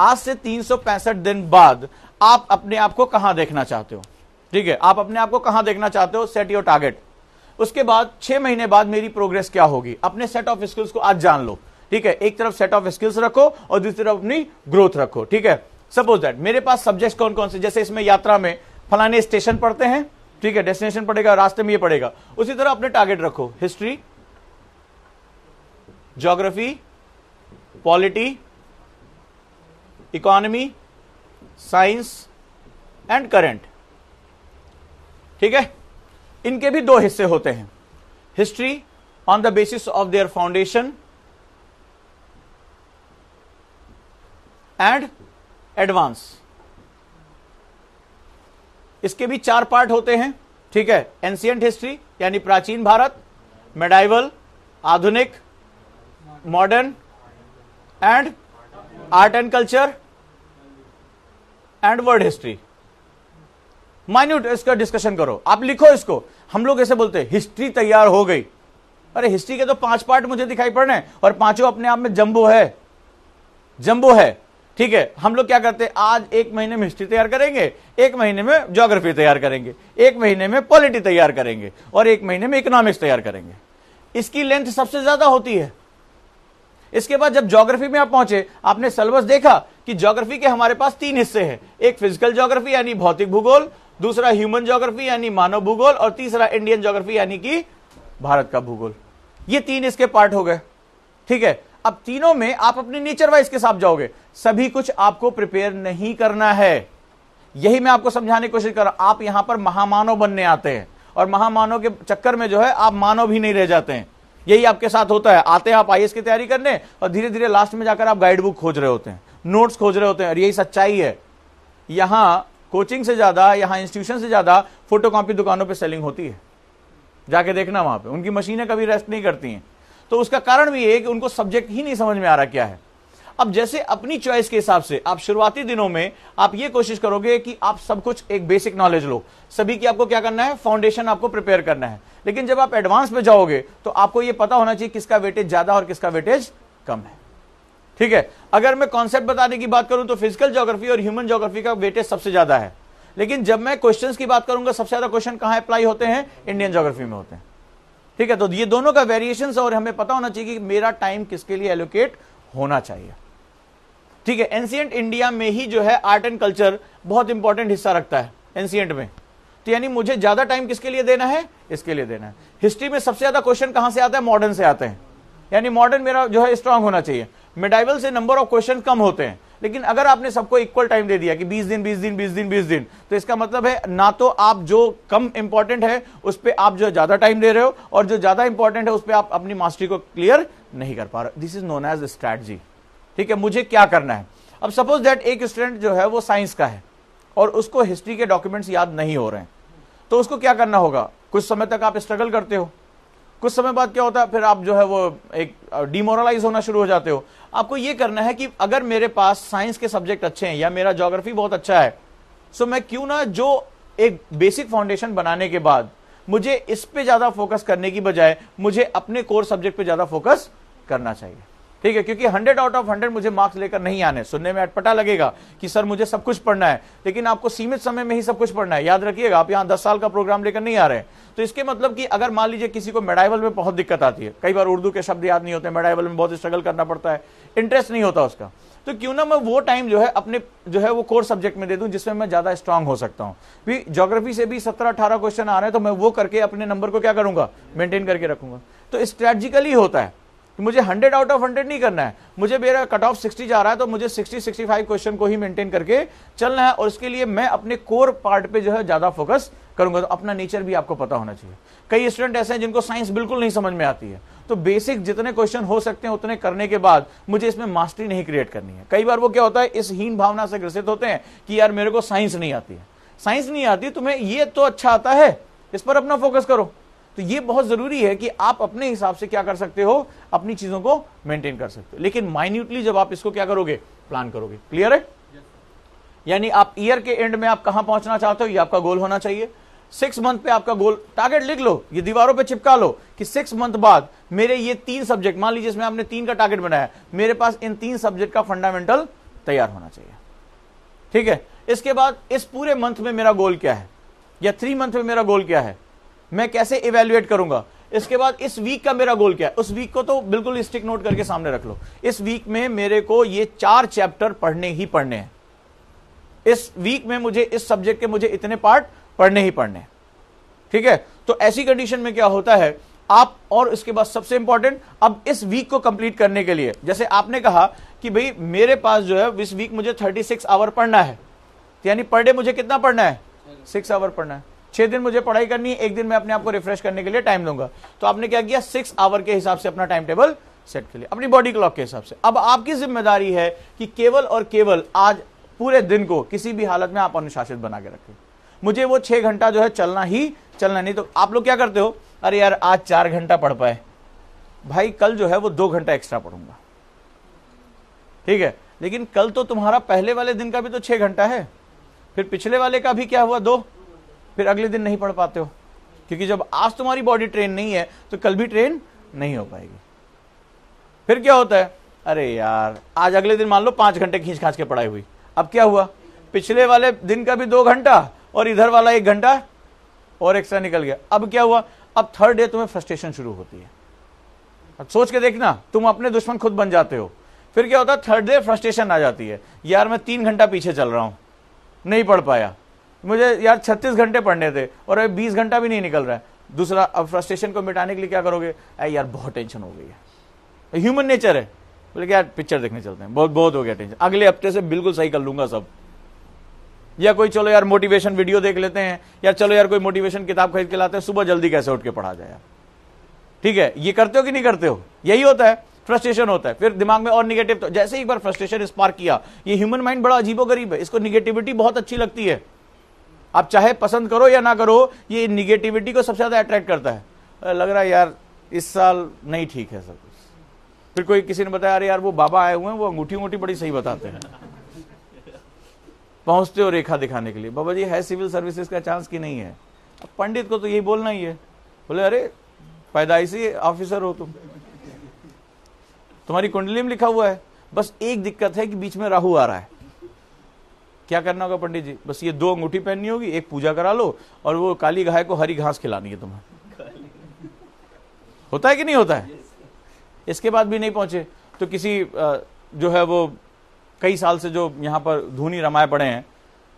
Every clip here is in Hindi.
आज से तीन दिन बाद आप अपने आप को कहां देखना चाहते हो ठीक है आप अपने आप को कहां देखना चाहते हो सेट योर टारगेट उसके बाद छह महीने बाद मेरी प्रोग्रेस क्या होगी अपने सेट ऑफ स्किल्स को आज जान लो ठीक है एक तरफ सेट ऑफ स्किल्स रखो और दूसरी तरफ अपनी ग्रोथ रखो ठीक है सपोज दैट मेरे पास सब्जेक्ट कौन कौन से जैसे इसमें यात्रा में फलाने स्टेशन पढ़ते हैं ठीक है डेस्टिनेशन पड़ेगा रास्ते में ये पड़ेगा उसी तरह अपने टारगेट रखो history geography polity economy science and current ठीक है इनके भी दो हिस्से होते हैं history on the basis of their foundation and advance इसके भी चार पार्ट होते हैं ठीक है एंशियंट हिस्ट्री यानी प्राचीन भारत मेडाइवल आधुनिक modern and art and culture and world history minute इसका डिस्कशन करो आप लिखो इसको हम लोग ऐसे बोलते हैं हिस्ट्री तैयार हो गई अरे हिस्ट्री के तो पांच पार्ट मुझे दिखाई पड़ रहे हैं और पांचों अपने आप में जंबो है जंबो है ठीक है हम लोग क्या करते हैं आज एक महीने में हिस्ट्री तैयार करेंगे एक महीने में ज्योग्राफी तैयार करेंगे एक महीने में पॉलिटी तैयार करेंगे और एक महीने में इकोनॉमिक्स तैयार करेंगे इसकी लेंथ सबसे ज्यादा होती है इसके बाद जब ज्योग्राफी में आप पहुंचे आपने सिलेबस देखा कि ज्योग्राफी के हमारे पास तीन हिस्से हैं एक फिजिकल ज्योग्राफी यानी भौतिक भूगोल दूसरा ह्यूमन ज्योग्राफी यानी मानव भूगोल और तीसरा इंडियन ज्योग्राफी यानी कि भारत का भूगोल ये तीन इसके पार्ट हो गए ठीक है अब तीनों में आप अपने नेचर वाइज के साथ जाओगे सभी कुछ आपको प्रिपेयर नहीं करना है यही मैं आपको समझाने की कोशिश कर रहा हूं आप यहां पर महामानव बनने आते हैं और महामानव के चक्कर में जो है आप मानव भी नहीं रह जाते हैं यही आपके साथ होता है आते हैं आप आई की तैयारी करने और धीरे धीरे लास्ट में जाकर आप गाइड बुक खोज रहे होते हैं नोट्स खोज रहे होते हैं और यही सच्चाई है यहाँ कोचिंग से ज्यादा यहां इंस्टीट्यूशन से ज्यादा फोटो दुकानों पर सेलिंग होती है जाके देखना वहां पर उनकी मशीनें कभी रेस्ट नहीं करती हैं तो उसका कारण भी है कि उनको सब्जेक्ट ही नहीं समझ में आ रहा क्या है अब जैसे अपनी चॉइस के हिसाब से आप शुरुआती दिनों में आप ये कोशिश करोगे कि आप सब कुछ एक बेसिक नॉलेज लो सभी की आपको क्या करना है फाउंडेशन आपको प्रिपेयर करना है लेकिन जब आप एडवांस में जाओगे तो आपको यह पता होना चाहिए किसका वेटेज ज्यादा और किसका वेटेज कम है ठीक है अगर मैं कॉन्सेप्ट बताने की बात करूं तो फिजिकल ज्योग्राफी और ह्यूमन ज्योग्राफी का वेटेज सबसे ज्यादा है लेकिन जब मैं क्वेश्चंस की बात करूंगा सबसे ज्यादा क्वेश्चन कहां अप्लाई होते हैं इंडियन ज्योग्राफी में होते हैं ठीक है तो ये दोनों का वेरिएशन और हमें पता होना चाहिए कि मेरा टाइम किसके लिए एलोकेट होना चाहिए ठीक है एंशियंट इंडिया में ही जो है आर्ट एंड कल्चर बहुत इंपॉर्टेंट हिस्सा रखता है एंशियंट में यानी मुझे ज्यादा टाइम किसके लिए देना है इसके लिए देना है हिस्ट्री में सबसे ज्यादा क्वेश्चन कहां से आता है मॉडर्न से आते हैं यानी मॉडर्न मेरा जो है स्ट्रांग होना चाहिए मेडाइवल से नंबर ऑफ क्वेश्चन कम होते हैं लेकिन अगर आपने सबको इक्वल टाइम दे दिया कि 20 दिन 20 दिन 20 दिन 20 दिन तो इसका मतलब है ना तो आप जो कम इंपॉर्टेंट है उस पर आप जो ज्यादा टाइम दे रहे हो और जो ज्यादा इंपॉर्टेंट है उस पर आप अपनी मास्टरी को क्लियर नहीं कर पा रहे this is known as strata ठीक है मुझे क्या करना है अब सपोज दैट एक स्टूडेंट जो है वो साइंस का है और उसको हिस्ट्री के डॉक्यूमेंट्स याद नहीं हो रहे हैं तो उसको क्या करना होगा कुछ समय तक आप स्ट्रगल करते हो कुछ समय बाद क्या होता है फिर आप जो है वो एक डिमोरलाइज होना शुरू हो जाते हो आपको ये करना है कि अगर मेरे पास साइंस के सब्जेक्ट अच्छे हैं या मेरा जोग्राफी बहुत अच्छा है सो मैं क्यों ना जो एक बेसिक फाउंडेशन बनाने के बाद मुझे इस पे ज्यादा फोकस करने की बजाय मुझे अपने कोर सब्जेक्ट पे ज्यादा फोकस करना चाहिए ठीक है क्योंकि 100 आउट ऑफ 100 मुझे मार्क्स लेकर नहीं आने सुनने में अटपटा लगेगा कि सर मुझे सब कुछ पढ़ना है लेकिन आपको सीमित समय में ही सब कुछ पढ़ना है याद रखिएगा आप यहाँ दस साल का प्रोग्राम लेकर नहीं आ रहे तो इसके मतलब कि अगर मान लीजिए किसी को मेडाइवल में बहुत दिक्कत आती है कई बार उर्दू के शब्द याद नहीं होते मेडाइवल में बहुत स्ट्रगल करना पड़ता है इंटरेस्ट नहीं होता उसका तो क्यों ना मैं वो टाइम जो है अपने जो है वो कोर सब्जेक्ट में दे दूं जिसमें मैं ज्यादा स्ट्रांग हो सकता हूं भी ज्योग्राफी से भी सत्रह अठारह क्वेश्चन आ रहे हैं तो मैं वो करके अपने नंबर को क्या करूंगा मेंटेन करके रखूंगा तो स्ट्रेटजिकली होता है कि मुझे हंड्रेड आउट ऑफ हंड्रेड नहीं करना है मुझे मेरा कट ऑफ सिक्सटी जा रहा है तो मुझे सिक्सटी सिक्सटी फाइव क्वेश्चन को ही मेंटेन करके चलना है और इसके लिए मैं अपने कोर पार्ट पे जो है ज्यादा फोकस करूंगा तो अपना नेचर भी आपको पता होना चाहिए कई स्टूडेंट ऐसे हैं जिनको साइंस बिल्कुल नहीं समझ में आती है तो बेसिक जितने क्वेश्चन हो सकते हैं उतने करने के बाद मुझे इसमें मास्टरी नहीं क्रिएट करनी है कई बार वो क्या होता है इस हीन भावना से ग्रसित होते हैं कि यार मेरे को साइंस नहीं आती है साइंस नहीं आती तुम्हें ये तो अच्छा आता है इस पर अपना फोकस करो तो ये बहुत जरूरी है कि आप अपने हिसाब से क्या कर सकते हो अपनी चीजों को मेंटेन कर सकते हो लेकिन माइन्यूटली जब आप इसको क्या करोगे प्लान करोगे क्लियर है यानी आप ईयर के एंड में आप कहां पहुंचना चाहते हो ये आपका गोल होना चाहिए सिक्स मंथ पे आपका गोल टारगेट लिख लो ये दीवारों पे चिपका लो कि सिक्स मंथ बाद मेरे ये तीन सब्जेक्ट मान लीजिए इसमें आपने तीन का टारगेट बनाया मेरे पास इन तीन सब्जेक्ट का फंडामेंटल तैयार होना चाहिए ठीक है इसके बाद इस पूरे मंथ में मेरा गोल क्या है या थ्री मंथ में मेरा गोल क्या है मैं कैसे इवेल्युएट करूंगा इसके बाद इस वीक का मेरा गोल क्या है उस वीक को तो बिल्कुल स्टिक नोट करके सामने रख लो इस वीक में मेरे को ये चार चैप्टर पढ़ने ही पढ़ने हैं इस वीक में मुझे इस सब्जेक्ट के मुझे इतने पार्ट पढ़ने ही पढ़ने हैं ठीक है तो ऐसी कंडीशन में क्या होता है आप और इसके बाद सबसे इंपॉर्टेंट अब इस वीक को कंप्लीट करने के लिए जैसे आपने कहा कि भाई मेरे पास जो है इस वीक मुझे 36 आवर पढ़ना है यानी पर डे मुझे कितना पढ़ना है सिक्स आवर पढ़ना है छह दिन मुझे पढ़ाई करनी है एक दिन मैं अपने आप को रिफ्रेश करने के लिए टाइम दूंगा तो आपने क्या किया सिक्स आवर के हिसाब से अपना टाइम टेबल सेट कर लिया अपनी बॉडी क्लॉक के हिसाब से अब आपकी जिम्मेदारी है कि केवल और केवल आज पूरे दिन को किसी भी हालत में आप अनुशासित बना के रखें मुझे वो छह घंटा जो है चलना ही चलना नहीं तो आप लोग क्या करते हो अरे यार आज चार घंटा पढ़ पाए भाई कल जो है वो दो घंटा एक्स्ट्रा पढ़ूंगा ठीक है लेकिन कल तो तुम्हारा पहले वाले दिन का भी तो छह घंटा है फिर पिछले वाले का भी क्या हुआ दो फिर अगले दिन नहीं पढ़ पाते हो क्योंकि जब आज तुम्हारी बॉडी ट्रेन नहीं है तो कल भी ट्रेन नहीं हो पाएगी फिर क्या होता है अरे यार आज अगले दिन मान लो पांच घंटे खींच खाच के पढ़ाई हुई अब क्या हुआ पिछले वाले दिन का भी दो घंटा और इधर वाला एक घंटा और एक्स्ट्रा निकल गया अब क्या हुआ अब थर्ड डे तुम्हें फ्रस्ट्रेशन शुरू होती है अब सोच के देखना तुम अपने दुश्मन खुद बन जाते हो फिर क्या होता है थर्ड डे फ्रस्ट्रेशन आ जाती है यार मैं तीन घंटा पीछे चल रहा हूं नहीं पढ़ पाया मुझे यार छत्तीस घंटे पढ़ने थे और अभी बीस घंटा भी नहीं निकल रहा है दूसरा अब फ्रस्ट्रेशन को मिटाने के लिए क्या करोगे अरे यार बहुत टेंशन हो गई है ह्यूमन नेचर है बोले यार पिक्चर देखने चलते हैं बहुत बहुत हो गया टेंशन अगले हफ्ते से बिल्कुल सही कर लूंगा सब या कोई चलो यार मोटिवेशन वीडियो देख लेते हैं या चलो यार कोई मोटिवेशन किताब खरीद के लाते हैं सुबह जल्दी कैसे उठ के पढ़ा जाए ठीक है ये करते हो कि नहीं करते हो यही होता है फ्रस्ट्रेशन होता है फिर दिमाग में और निगेटिव तो जैसे एक बार फ्रस्ट्रेशन स्पार्क किया ये ह्यूमन माइंड बड़ा अजीबो गरीब है इसको निगेटिविटी बहुत अच्छी लगती है आप चाहे पसंद करो या ना करो ये निगेटिविटी को सबसे ज़्यादा अट्रैक्ट करता है लग रहा है यार इस साल नहीं ठीक है सब कुछ फिर कोई किसी ने बताया अरे यार वो बाबा आए हुए हैं वो अंगूठी अंगूठी बड़ी सही बताते हैं पहुंचते हो रेखा दिखाने के लिए बाबा जी है सिविल सर्विसेज का चांस कि नहीं है पंडित को तो यही बोलना ही है बोले अरे पैदाइशी ऑफिसर हो तुम तुम्हारी कुंडली में लिखा हुआ है बस एक दिक्कत है कि बीच में राहु आ रहा है क्या करना होगा पंडित जी बस ये दो अंगूठी पहननी होगी एक पूजा करा लो और वो काली गाय को हरी घास खिलानी है तुम्हें होता है कि नहीं होता है इसके बाद भी नहीं पहुंचे तो किसी जो है वो कई साल से जो यहाँ पर धूनी रमाए पड़े हैं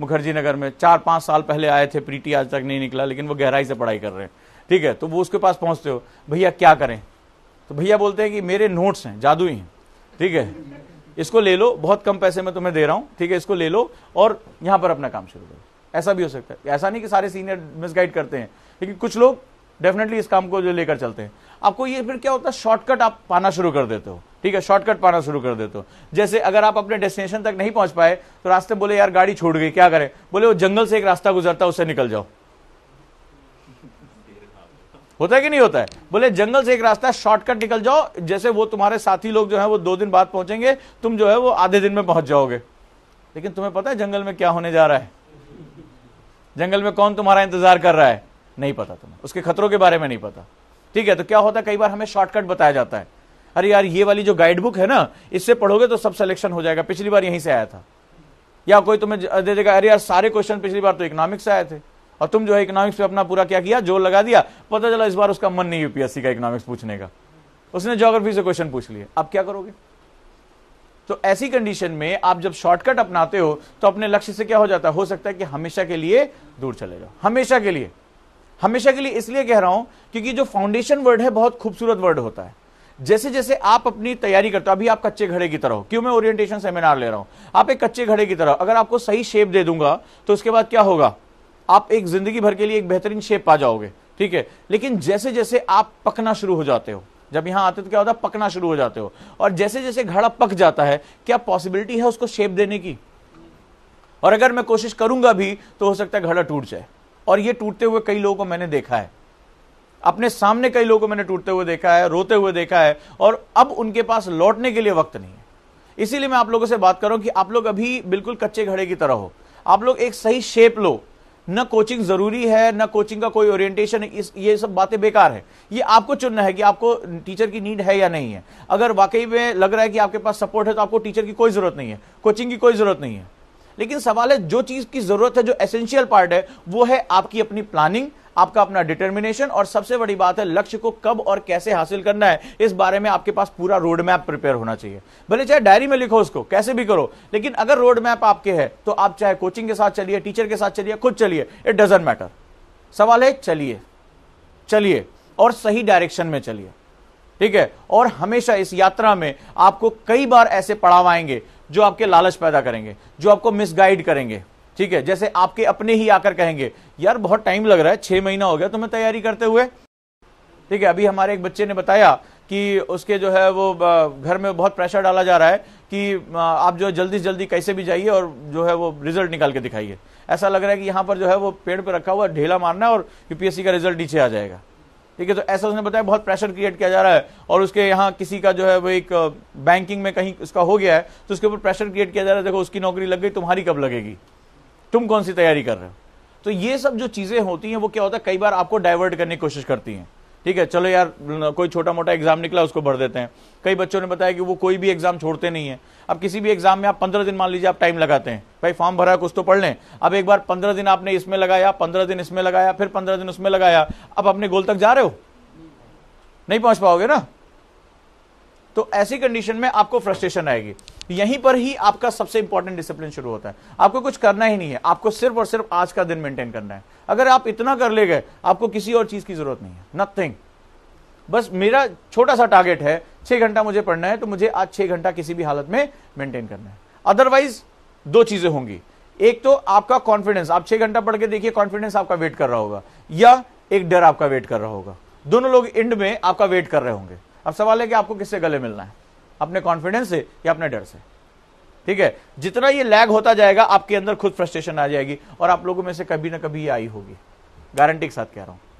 मुखर्जी नगर में चार पांच साल पहले आए थे प्रीटी आज तक नहीं निकला लेकिन वो गहराई से पढ़ाई कर रहे हैं ठीक है तो वो उसके पास पहुंचते हो भैया क्या करें तो भैया बोलते हैं कि मेरे नोट्स हैं जादू ही हैं ठीक है इसको ले लो बहुत कम पैसे में तुम्हें दे रहा हूं ठीक है इसको ले लो और यहां पर अपना काम शुरू करो ऐसा भी हो सकता है ऐसा नहीं कि सारे सीनियर मिसगाइड करते हैं लेकिन कुछ लोग डेफिनेटली इस काम को जो लेकर चलते हैं आपको ये फिर क्या होता है शॉर्टकट आप पाना शुरू कर देते हो ठीक है शॉर्टकट पाना शुरू कर देते हो जैसे अगर आप अपने डेस्टिनेशन तक नहीं पहुंच पाए तो रास्ते बोले यार गाड़ी छोड़ गई क्या करें बोले वो जंगल से एक रास्ता गुजरता है उससे निकल जाओ होता है कि नहीं होता है बोले जंगल से एक रास्ता है शॉर्टकट निकल जाओ जैसे वो तुम्हारे साथी लोग जो है वो दो दिन बाद पहुंचेंगे तुम जो है वो आधे दिन में पहुंच जाओगे लेकिन तुम्हें पता है जंगल में क्या होने जा रहा है जंगल में कौन तुम्हारा इंतजार कर रहा है नहीं पता तुम्हें उसके खतरों के बारे में नहीं पता ठीक है तो क्या होता है कई बार हमें शॉर्टकट बताया जाता है अरे यार ये वाली जो गाइड बुक है ना इससे पढ़ोगे तो सब सिलेक्शन हो जाएगा पिछली बार यहीं से आया था या कोई तुम्हें दे देगा अरे यार सारे क्वेश्चन पिछली बार तो इकोनॉमिक्स आए थे और तुम जो है इकोनॉमिक्स पे अपना पूरा क्या किया जोर लगा दिया पता चला इस बार उसका मन नहीं यूपीएससी का इकोनॉमिक्स पूछने का उसने ज्योग्राफी से क्वेश्चन पूछ लिए आप क्या करोगे तो ऐसी कंडीशन में आप जब शॉर्टकट अपनाते हो तो अपने लक्ष्य से क्या हो जाता है हो सकता है कि हमेशा के लिए दूर चले जाओ हमेशा के लिए हमेशा के लिए इसलिए कह रहा हूं क्योंकि जो फाउंडेशन वर्ड है बहुत खूबसूरत वर्ड होता है जैसे जैसे आप अपनी तैयारी करते हो अभी आप कच्चे घड़े की तरह हो क्यों मैं ओरिएंटेशन सेमिनार ले रहा हूं आप एक कच्चे घड़े की तरह अगर आपको सही शेप दे दूंगा तो उसके बाद क्या होगा आप एक जिंदगी भर के लिए एक बेहतरीन शेप पा जाओगे ठीक है लेकिन जैसे जैसे आप पकना शुरू हो जाते हो जब यहां आते तो क्या होता है पकना शुरू हो जाते हो और जैसे जैसे घड़ा पक जाता है क्या पॉसिबिलिटी है उसको शेप देने की और अगर मैं कोशिश करूंगा भी तो हो सकता है घड़ा टूट जाए और ये टूटते हुए कई लोगों को मैंने देखा है अपने सामने कई लोगों को मैंने टूटते हुए देखा है रोते हुए देखा है और अब उनके पास लौटने के लिए वक्त नहीं है इसीलिए मैं आप लोगों से बात कर रहा हूं कि आप लोग अभी बिल्कुल कच्चे घड़े की तरह हो आप लोग एक सही शेप लो न कोचिंग जरूरी है न कोचिंग का कोई ओरिएंटेशन ये सब बातें बेकार है ये आपको चुनना है कि आपको टीचर की नीड है या नहीं है अगर वाकई में लग रहा है कि आपके पास सपोर्ट है तो आपको टीचर की कोई जरूरत नहीं है कोचिंग की कोई जरूरत नहीं है लेकिन सवाल है जो चीज की जरूरत है जो एसेंशियल पार्ट है वो है आपकी अपनी प्लानिंग आपका अपना डिटर्मिनेशन और सबसे बड़ी बात है लक्ष्य को कब और कैसे हासिल करना है इस बारे में आपके पास पूरा रोड मैप प्रिपेयर होना चाहिए भले चाहे डायरी में लिखो उसको कैसे भी करो लेकिन अगर रोड मैप आपके है तो आप चाहे कोचिंग के साथ चलिए टीचर के साथ चलिए खुद चलिए इट डजेंट मैटर सवाल है चलिए चलिए और सही डायरेक्शन में चलिए ठीक है और हमेशा इस यात्रा में आपको कई बार ऐसे पड़ाव आएंगे जो आपके लालच पैदा करेंगे जो आपको मिसगाइड करेंगे ठीक है जैसे आपके अपने ही आकर कहेंगे यार बहुत टाइम लग रहा है छह महीना हो गया तुम्हें तैयारी करते हुए ठीक है अभी हमारे एक बच्चे ने बताया कि उसके जो है वो घर में बहुत प्रेशर डाला जा रहा है कि आप जो है जल्दी से जल्दी कैसे भी जाइए और जो है वो रिजल्ट निकाल के दिखाइए ऐसा लग रहा है कि यहाँ पर जो है वो पेड़ पर रखा हुआ ढेला मारना और यूपीएससी का रिजल्ट नीचे आ जाएगा ठीक है तो ऐसा उसने बताया बहुत प्रेशर क्रिएट किया जा रहा है और उसके यहाँ किसी का जो है वो एक बैंकिंग में कहीं उसका हो गया है तो उसके ऊपर प्रेशर क्रिएट किया जा रहा है देखो उसकी नौकरी लग गई तुम्हारी कब लगेगी तुम कौन सी तैयारी कर रहे हो तो ये सब जो चीजें होती हैं वो क्या होता है कई बार आपको डाइवर्ट करने की कोशिश करती हैं ठीक है चलो यार कोई छोटा मोटा एग्जाम निकला उसको भर देते हैं कई बच्चों ने बताया कि वो कोई भी एग्जाम छोड़ते नहीं है अब किसी भी एग्जाम में आप पंद्रह दिन मान लीजिए आप टाइम लगाते हैं भाई फॉर्म भरा कुछ तो पढ़ लें अब एक बार पंद्रह दिन आपने इसमें लगाया पंद्रह दिन इसमें लगाया फिर पंद्रह दिन उसमें लगाया अब अपने गोल तक जा रहे हो नहीं पहुंच पाओगे ना तो ऐसी कंडीशन में आपको फ्रस्ट्रेशन आएगी यहीं पर ही आपका सबसे इंपॉर्टेंट डिसिप्लिन शुरू होता है आपको कुछ करना ही नहीं है आपको सिर्फ और सिर्फ आज का दिन मेंटेन करना है अगर आप इतना कर ले गए आपको किसी और चीज की जरूरत नहीं है नथिंग बस मेरा छोटा सा टारगेट है छह घंटा मुझे पढ़ना है तो मुझे आज छह घंटा किसी भी हालत में मेंटेन करना है अदरवाइज दो चीजें होंगी एक तो आपका कॉन्फिडेंस आप छह घंटा पढ़ के देखिए कॉन्फिडेंस आपका वेट कर रहा होगा या एक डर आपका वेट कर रहा होगा दोनों लोग एंड में आपका वेट कर रहे होंगे अब सवाल है कि आपको किससे गले मिलना है अपने कॉन्फिडेंस से या अपने डर से ठीक है जितना ये लैग होता जाएगा आपके अंदर खुद फ्रस्ट्रेशन आ जाएगी और आप लोगों में से कभी ना कभी ये आई होगी गारंटी के साथ कह रहा हूं